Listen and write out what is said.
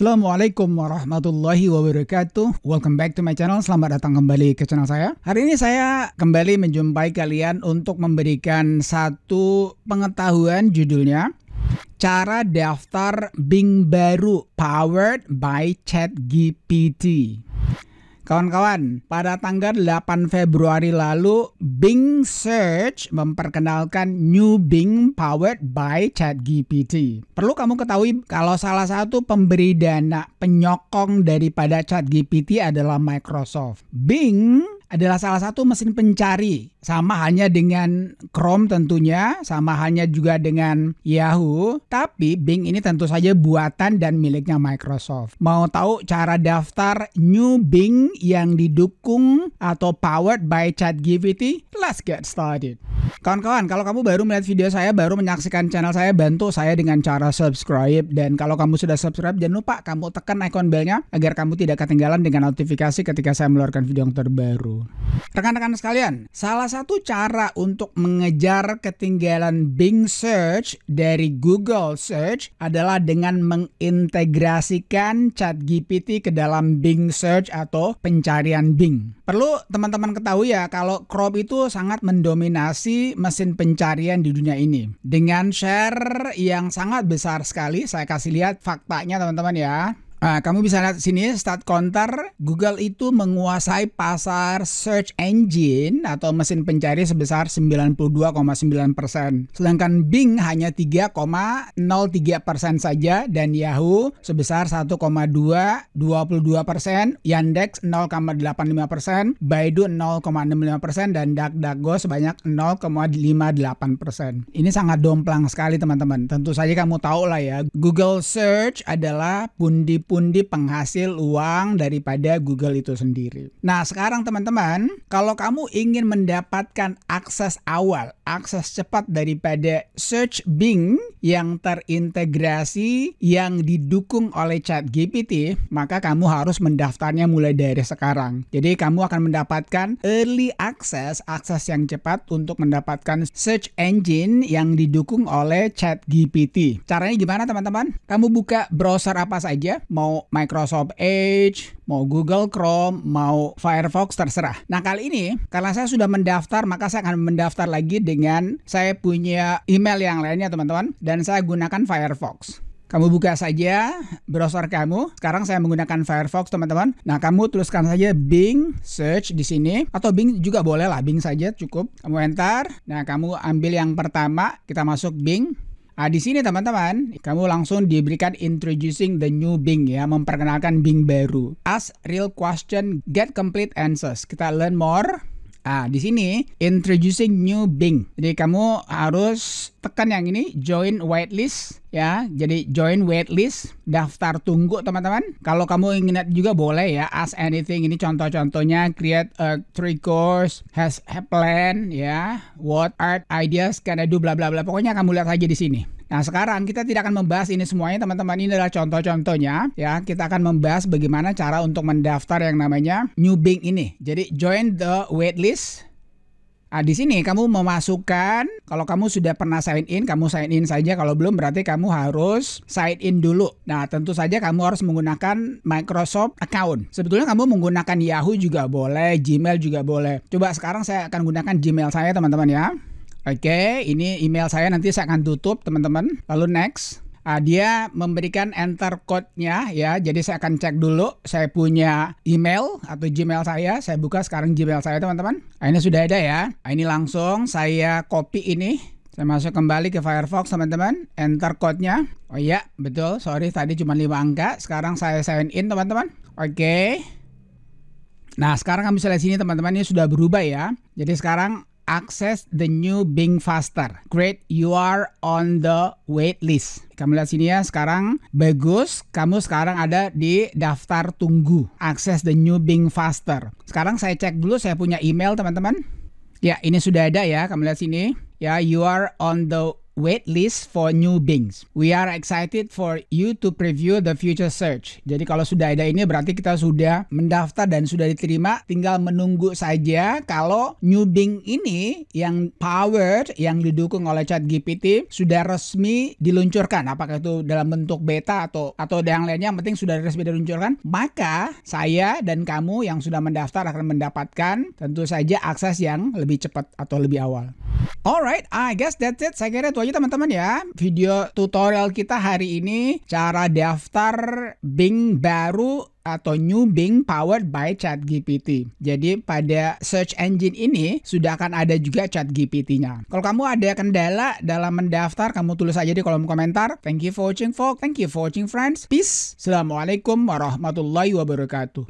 Assalamualaikum warahmatullahi wabarakatuh Welcome back to my channel, selamat datang kembali ke channel saya Hari ini saya kembali menjumpai kalian untuk memberikan satu pengetahuan judulnya Cara daftar Bing baru powered by ChatGPT Kawan-kawan, pada tanggal 8 Februari lalu, Bing Search memperkenalkan new Bing powered by ChatGPT. Perlu kamu ketahui kalau salah satu pemberi dana penyokong daripada ChatGPT adalah Microsoft. Bing adalah salah satu mesin pencari sama hanya dengan Chrome tentunya sama hanya juga dengan Yahoo tapi Bing ini tentu saja buatan dan miliknya Microsoft mau tahu cara daftar new Bing yang didukung atau powered by ChatGPT let's get started Kawan-kawan, kalau kamu baru melihat video saya, baru menyaksikan channel saya, bantu saya dengan cara subscribe. Dan kalau kamu sudah subscribe, jangan lupa kamu tekan icon belnya agar kamu tidak ketinggalan dengan notifikasi ketika saya mengeluarkan video yang terbaru. Rekan-rekan sekalian, salah satu cara untuk mengejar ketinggalan Bing Search dari Google Search adalah dengan mengintegrasikan chat GPT ke dalam Bing Search atau pencarian Bing. Perlu teman-teman ketahui ya, kalau Chrome itu sangat mendominasi mesin pencarian di dunia ini. Dengan share yang sangat besar sekali, saya kasih lihat faktanya teman-teman ya. Nah, kamu bisa lihat sini stat counter Google itu menguasai pasar search engine atau mesin pencari sebesar 92,9%. Sedangkan Bing hanya 3,03% saja dan Yahoo sebesar 1,222%, Yandex 0,85%, Baidu 0,65% dan DuckDuckGo sebanyak 0,58%. Ini sangat domplang sekali teman-teman. Tentu saja kamu tahu lah ya, Google Search adalah pundi pundi penghasil uang daripada Google itu sendiri. Nah, sekarang teman-teman, kalau kamu ingin mendapatkan akses awal, akses cepat daripada search Bing yang terintegrasi yang didukung oleh Chat GPT, maka kamu harus mendaftarnya mulai dari sekarang. Jadi, kamu akan mendapatkan early access, akses yang cepat untuk mendapatkan search engine yang didukung oleh Chat GPT. Caranya gimana, teman-teman? Kamu buka browser apa saja, mau Microsoft Edge, mau Google Chrome, mau Firefox terserah. Nah, kali ini karena saya sudah mendaftar, maka saya akan mendaftar lagi dengan saya punya email yang lainnya, teman-teman, dan saya gunakan Firefox. Kamu buka saja browser kamu. Sekarang saya menggunakan Firefox, teman-teman. Nah, kamu tuliskan saja Bing search di sini atau Bing juga boleh lah, Bing saja cukup. Kamu enter. Nah, kamu ambil yang pertama, kita masuk Bing. Nah, di sini teman-teman, kamu langsung diberikan introducing the new Bing ya, memperkenalkan Bing baru. Ask real question, get complete answers. Kita learn more Ah, di sini introducing new Bing. Jadi kamu harus tekan yang ini join waitlist ya. Jadi join waitlist, daftar tunggu teman-teman. Kalau kamu ingin juga boleh ya. Ask anything ini contoh-contohnya create a three course, has a plan ya. What art ideas can I do bla bla bla. Pokoknya kamu lihat aja di sini. Nah, sekarang kita tidak akan membahas ini semuanya, teman-teman. Ini adalah contoh-contohnya ya. Kita akan membahas bagaimana cara untuk mendaftar yang namanya new bank ini. Jadi join the waitlist Nah, di sini kamu memasukkan kalau kamu sudah pernah sign in, kamu sign in saja. Kalau belum berarti kamu harus sign in dulu. Nah, tentu saja kamu harus menggunakan Microsoft account. Sebetulnya kamu menggunakan Yahoo juga boleh, Gmail juga boleh. Coba sekarang saya akan gunakan Gmail saya, teman-teman ya. Oke, okay, ini email saya nanti saya akan tutup teman-teman. Lalu next, uh, dia memberikan enter code-nya ya. Jadi saya akan cek dulu saya punya email atau Gmail saya. Saya buka sekarang Gmail saya teman-teman. Nah, ini sudah ada ya. Nah, ini langsung saya copy ini. Saya masuk kembali ke Firefox teman-teman. Enter code-nya. Oh iya, betul. Sorry tadi cuma 5 angka. Sekarang saya sign in teman-teman. Oke. Okay. Nah, sekarang kamu bisa lihat sini teman-teman ini sudah berubah ya. Jadi sekarang access the new Bing faster. Great, you are on the wait list. Kamu lihat sini ya sekarang bagus kamu sekarang ada di daftar tunggu access the new Bing faster. Sekarang saya cek dulu saya punya email teman-teman. Ya, ini sudah ada ya. Kamu lihat sini. Ya, you are on the wait list for new Bings. We are excited for you to preview the future search. Jadi kalau sudah ada ini berarti kita sudah mendaftar dan sudah diterima, tinggal menunggu saja kalau new Bing ini yang powered yang didukung oleh Chat GPT sudah resmi diluncurkan. Apakah itu dalam bentuk beta atau atau yang lainnya yang penting sudah resmi diluncurkan, maka saya dan kamu yang sudah mendaftar akan mendapatkan tentu saja akses yang lebih cepat atau lebih awal. Alright, I guess that's it. Saya kira itu lagi teman-teman ya video tutorial kita hari ini cara daftar Bing baru atau New Bing powered by ChatGPT. Jadi pada search engine ini sudah akan ada juga ChatGPT-nya. Kalau kamu ada kendala dalam mendaftar, kamu tulis aja di kolom komentar. Thank you for watching, folks. Thank you for watching, friends. Peace. Assalamualaikum warahmatullahi wabarakatuh.